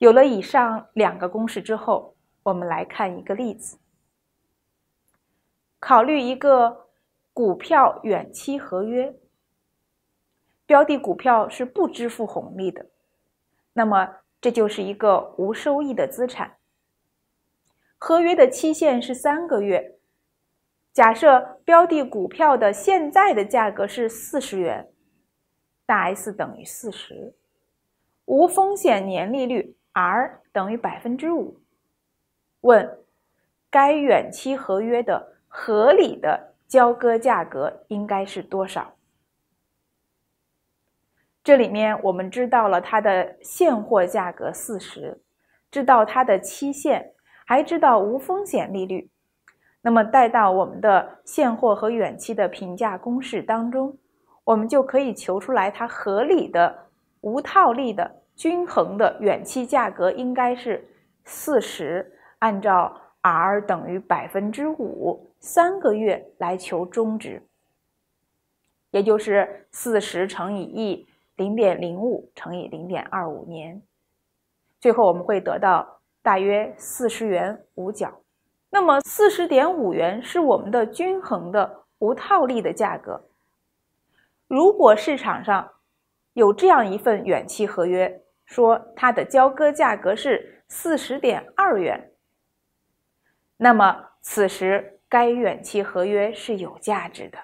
有了以上两个公式之后，我们来看一个例子。考虑一个股票远期合约，标的股票是不支付红利的，那么这就是一个无收益的资产。合约的期限是三个月，假设标的股票的现在的价格是四十元，大 S 等于四十，无风险年利率。r 等于百分之五，问该远期合约的合理的交割价格应该是多少？这里面我们知道了它的现货价格四十，知道它的期限，还知道无风险利率，那么带到我们的现货和远期的评价公式当中，我们就可以求出来它合理的无套利的。均衡的远期价格应该是四十，按照 r 等于百分之五，三个月来求终值，也就是四十乘以 e 零点零五乘以零点二五年，最后我们会得到大约四十元五角。那么四十点五元是我们的均衡的无套利的价格。如果市场上有这样一份远期合约，说它的交割价格是四十点二元。那么此时该远期合约是有价值的。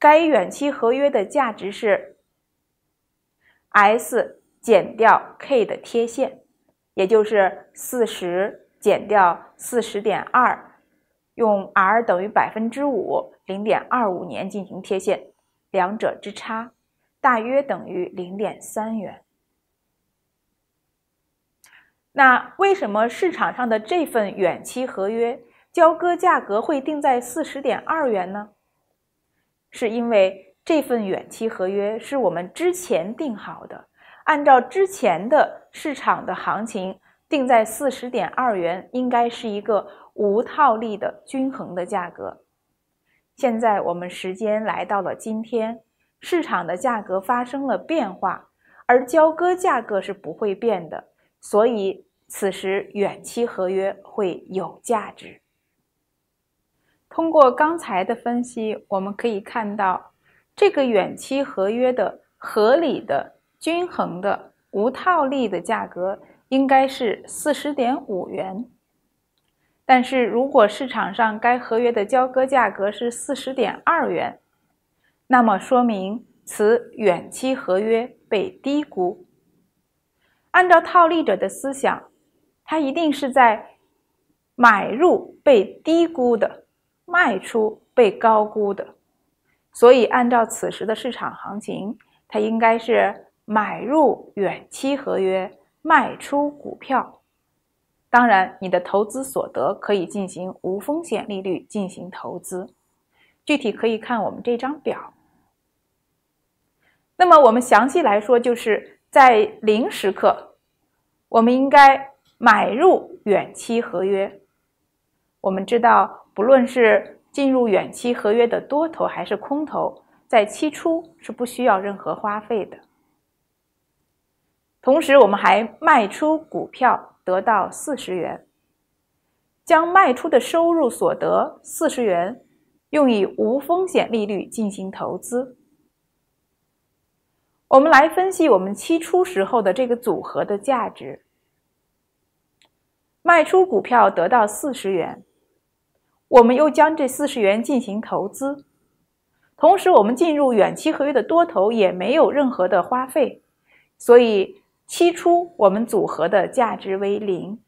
该远期合约的价值是 S 减掉 K 的贴现，也就是四十减掉四十点二，用 r 等于百分之五，零点二五年进行贴现，两者之差大约等于零点三元。那为什么市场上的这份远期合约交割价格会定在四十点二元呢？是因为这份远期合约是我们之前定好的，按照之前的市场的行情定在四十点二元，应该是一个无套利的均衡的价格。现在我们时间来到了今天，市场的价格发生了变化，而交割价格是不会变的。所以，此时远期合约会有价值。通过刚才的分析，我们可以看到，这个远期合约的合理的、均衡的、无套利的价格应该是四十点五元。但是如果市场上该合约的交割价格是四十点二元，那么说明此远期合约被低估。按照套利者的思想，他一定是在买入被低估的，卖出被高估的。所以，按照此时的市场行情，它应该是买入远期合约，卖出股票。当然，你的投资所得可以进行无风险利率进行投资。具体可以看我们这张表。那么，我们详细来说就是。在零时刻，我们应该买入远期合约。我们知道，不论是进入远期合约的多头还是空头，在期初是不需要任何花费的。同时，我们还卖出股票得到四十元，将卖出的收入所得四十元，用以无风险利率进行投资。我们来分析我们期初时候的这个组合的价值。卖出股票得到四十元，我们又将这四十元进行投资，同时我们进入远期合约的多头也没有任何的花费，所以期初我们组合的价值为零。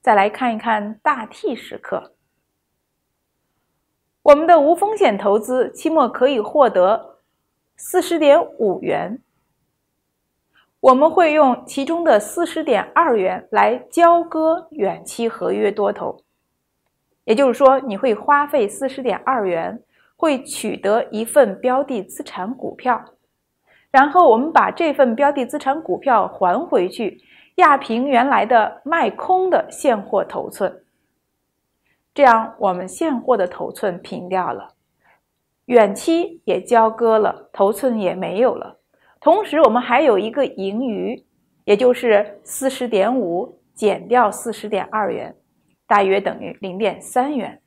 再来看一看大 T 时刻，我们的无风险投资期末可以获得。四十点五元，我们会用其中的四十点二元来交割远期合约多头，也就是说，你会花费四十点二元，会取得一份标的资产股票，然后我们把这份标的资产股票还回去，压平原来的卖空的现货头寸，这样我们现货的头寸平掉了。远期也交割了，头寸也没有了。同时，我们还有一个盈余，也就是四十点五减掉四十点二元，大约等于零点三元。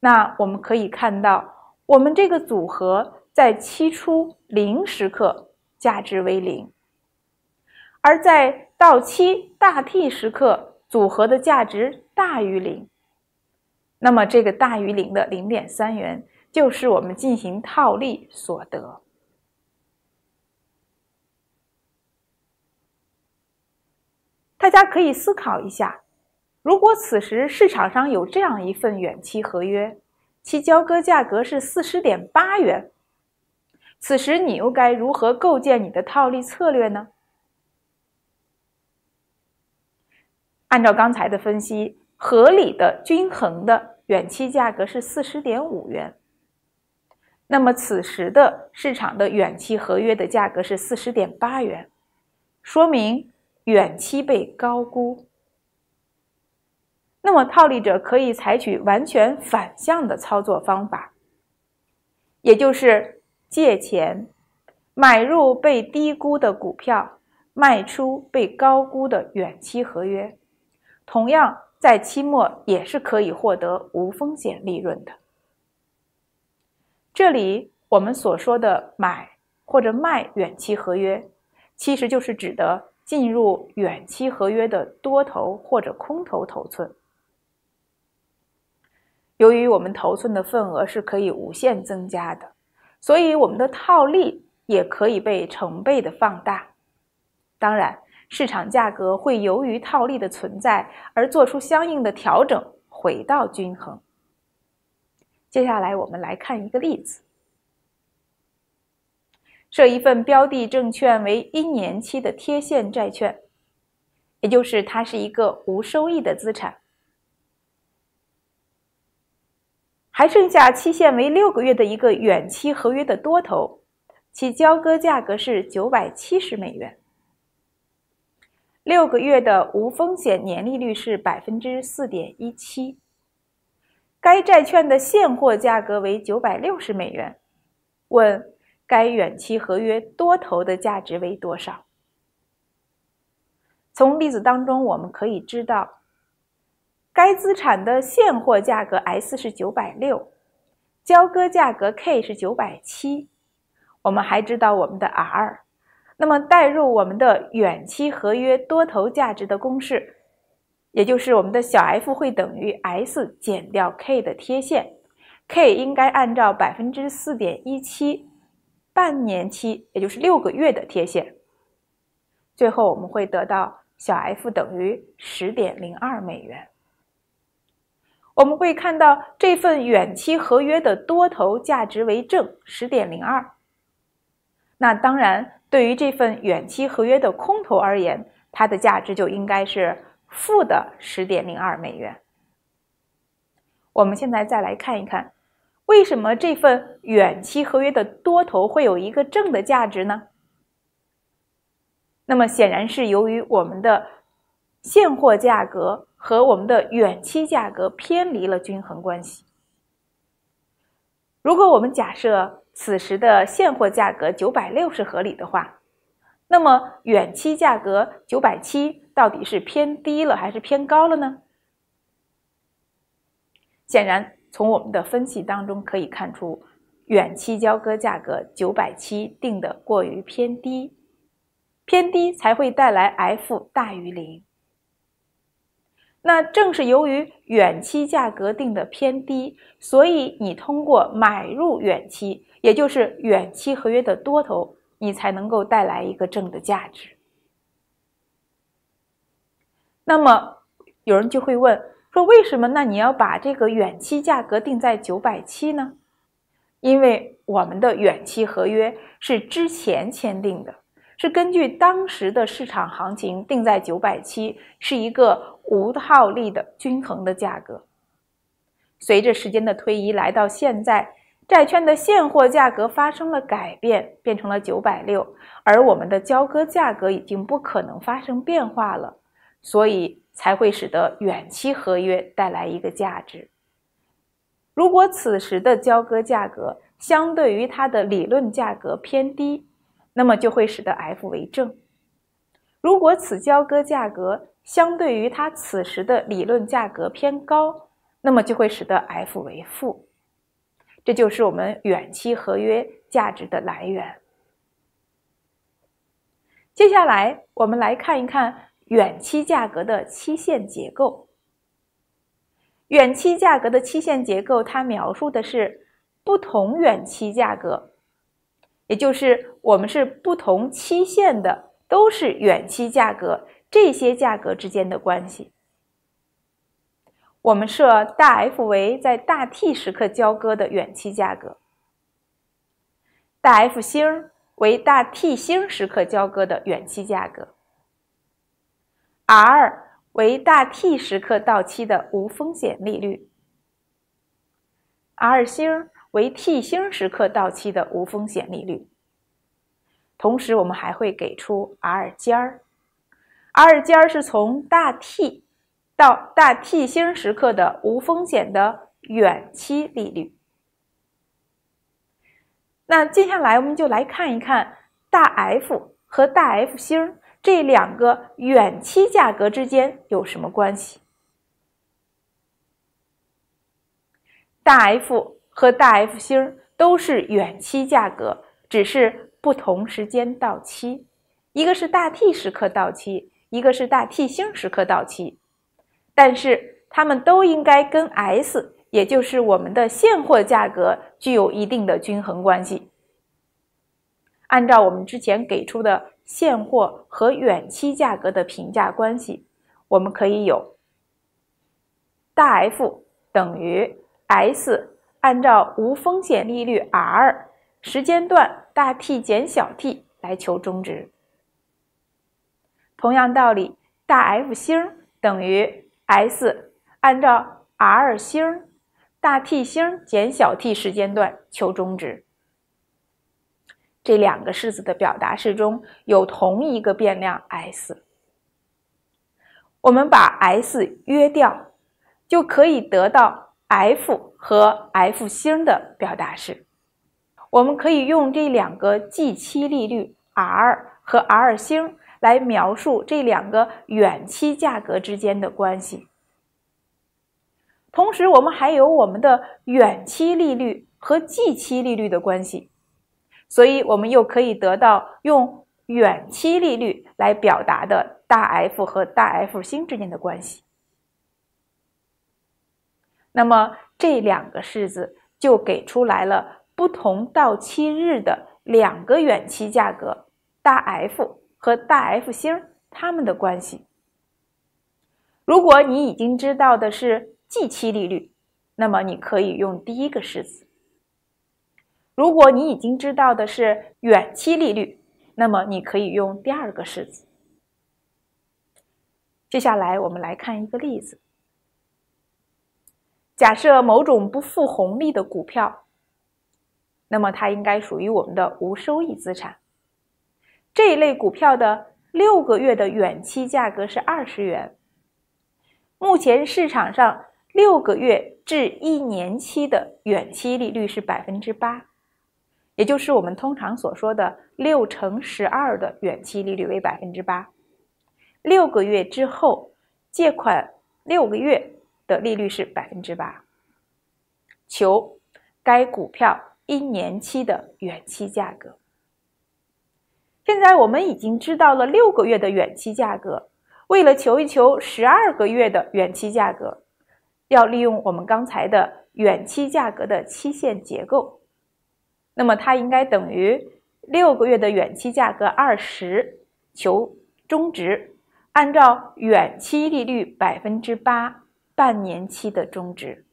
那我们可以看到，我们这个组合在期初零时刻价值为零，而在到期大 T 时刻，组合的价值大于零。那么，这个大于零的零点三元。就是我们进行套利所得。大家可以思考一下：如果此时市场上有这样一份远期合约，其交割价格是四十点八元，此时你又该如何构建你的套利策略呢？按照刚才的分析，合理的均衡的远期价格是四十点五元。那么此时的市场的远期合约的价格是四十点八元，说明远期被高估。那么套利者可以采取完全反向的操作方法，也就是借钱买入被低估的股票，卖出被高估的远期合约，同样在期末也是可以获得无风险利润的。这里我们所说的买或者卖远期合约，其实就是指的进入远期合约的多头或者空头头寸。由于我们头寸的份额是可以无限增加的，所以我们的套利也可以被成倍的放大。当然，市场价格会由于套利的存在而做出相应的调整，回到均衡。接下来，我们来看一个例子。设一份标的证券为一年期的贴现债券，也就是它是一个无收益的资产，还剩下期限为六个月的一个远期合约的多头，其交割价格是九百七十美元。六个月的无风险年利率是百分之四点一七。该债券的现货价格为九百六十美元。问该远期合约多头的价值为多少？从例子当中我们可以知道，该资产的现货价格 S 是九百六，交割价格 K 是九百七，我们还知道我们的 r。那么代入我们的远期合约多头价值的公式。也就是我们的小 f 会等于 S 减掉 k 的贴现，k 应该按照百分之四点一七，半年期，也就是六个月的贴现。最后我们会得到小 f 等于十点零二美元。我们会看到这份远期合约的多头价值为正十点零二。那当然，对于这份远期合约的空头而言，它的价值就应该是。负的十点零二美元。我们现在再来看一看，为什么这份远期合约的多头会有一个正的价值呢？那么显然是由于我们的现货价格和我们的远期价格偏离了均衡关系。如果我们假设此时的现货价格九百六十合理的话，那么远期价格九百七。到底是偏低了还是偏高了呢？显然，从我们的分析当中可以看出，远期交割价格九百七定的过于偏低，偏低才会带来 F 大于零。那正是由于远期价格定的偏低，所以你通过买入远期，也就是远期合约的多头，你才能够带来一个正的价值。那么有人就会问说：为什么那你要把这个远期价格定在九百七呢？因为我们的远期合约是之前签订的，是根据当时的市场行情定在九百七，是一个无套利的均衡的价格。随着时间的推移，来到现在，债券的现货价格发生了改变，变成了九百六，而我们的交割价格已经不可能发生变化了。所以才会使得远期合约带来一个价值。如果此时的交割价格相对于它的理论价格偏低，那么就会使得 F 为正；如果此交割价格相对于它此时的理论价格偏高，那么就会使得 F 为负。这就是我们远期合约价值的来源。接下来，我们来看一看。远期价格的期限结构，远期价格的期限结构，它描述的是不同远期价格，也就是我们是不同期限的，都是远期价格，这些价格之间的关系。我们设大 F 为在大 T 时刻交割的远期价格，大 F 星为大 T 星时刻交割的远期价格。r 为大 T 时刻到期的无风险利率，r 星为 T 星时刻到期的无风险利率。同时，我们还会给出 r 尖儿，r 尖儿是从大 T 到大 T 星时刻的无风险的远期利率。那接下来，我们就来看一看大 F 和大 F 星。这两个远期价格之间有什么关系？大 F 和大 F 星都是远期价格，只是不同时间到期，一个是大 T 时刻到期，一个是大 T 星时刻到期。但是它们都应该跟 S，也就是我们的现货价格，具有一定的均衡关系。按照我们之前给出的。现货和远期价格的平价关系，我们可以有大 F 等于 S 按照无风险利率 r 时间段大 T 减小 t 来求终值。同样道理，大 F 星等于 S 按照 r 星大 T 星减小 t 时间段求终值。这两个式子的表达式中有同一个变量 s，我们把 s 约掉，就可以得到 f 和 f 星的表达式。我们可以用这两个 g 期利率 r 和 r 星来描述这两个远期价格之间的关系。同时，我们还有我们的远期利率和近期利率的关系。所以，我们又可以得到用远期利率来表达的大 F 和大 F 星之间的关系。那么，这两个式子就给出来了不同到期日的两个远期价格大 F 和大 F 星它们的关系。如果你已经知道的是近期利率，那么你可以用第一个式子。如果你已经知道的是远期利率，那么你可以用第二个式子。接下来我们来看一个例子：假设某种不付红利的股票，那么它应该属于我们的无收益资产。这一类股票的六个月的远期价格是二十元。目前市场上六个月至一年期的远期利率是百分之八。也就是我们通常所说的六乘十二的远期利率为百分之八，六个月之后借款六个月的利率是百分之八。求该股票一年期的远期价格。现在我们已经知道了六个月的远期价格，为了求一求十二个月的远期价格，要利用我们刚才的远期价格的期限结构。那么它应该等于六个月的远期价格二十，求中值，按照远期利率百分之八，半年期的中值，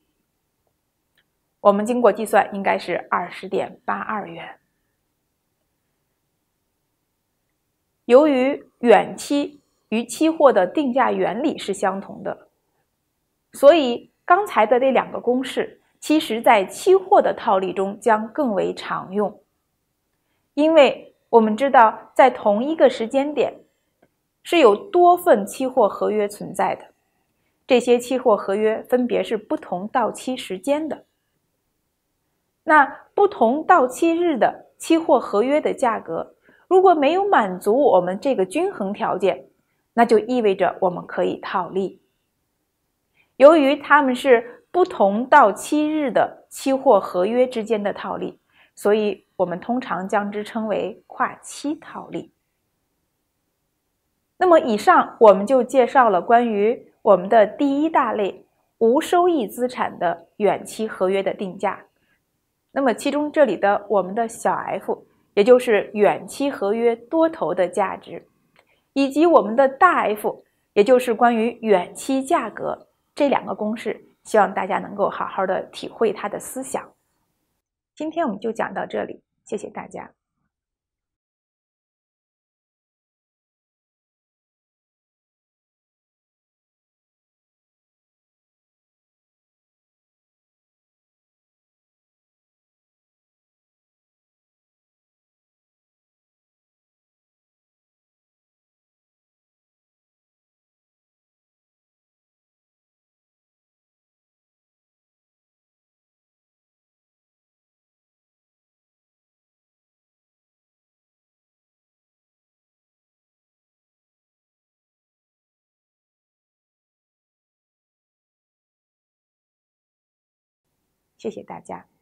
我们经过计算应该是二十点八二元。由于远期与期货的定价原理是相同的，所以刚才的那两个公式。其实，在期货的套利中将更为常用，因为我们知道，在同一个时间点，是有多份期货合约存在的。这些期货合约分别是不同到期时间的。那不同到期日的期货合约的价格，如果没有满足我们这个均衡条件，那就意味着我们可以套利。由于他们是。不同到期日的期货合约之间的套利，所以我们通常将之称为跨期套利。那么，以上我们就介绍了关于我们的第一大类无收益资产的远期合约的定价。那么，其中这里的我们的小 f 也就是远期合约多头的价值，以及我们的大 f 也就是关于远期价格这两个公式。希望大家能够好好的体会他的思想。今天我们就讲到这里，谢谢大家。谢谢大家。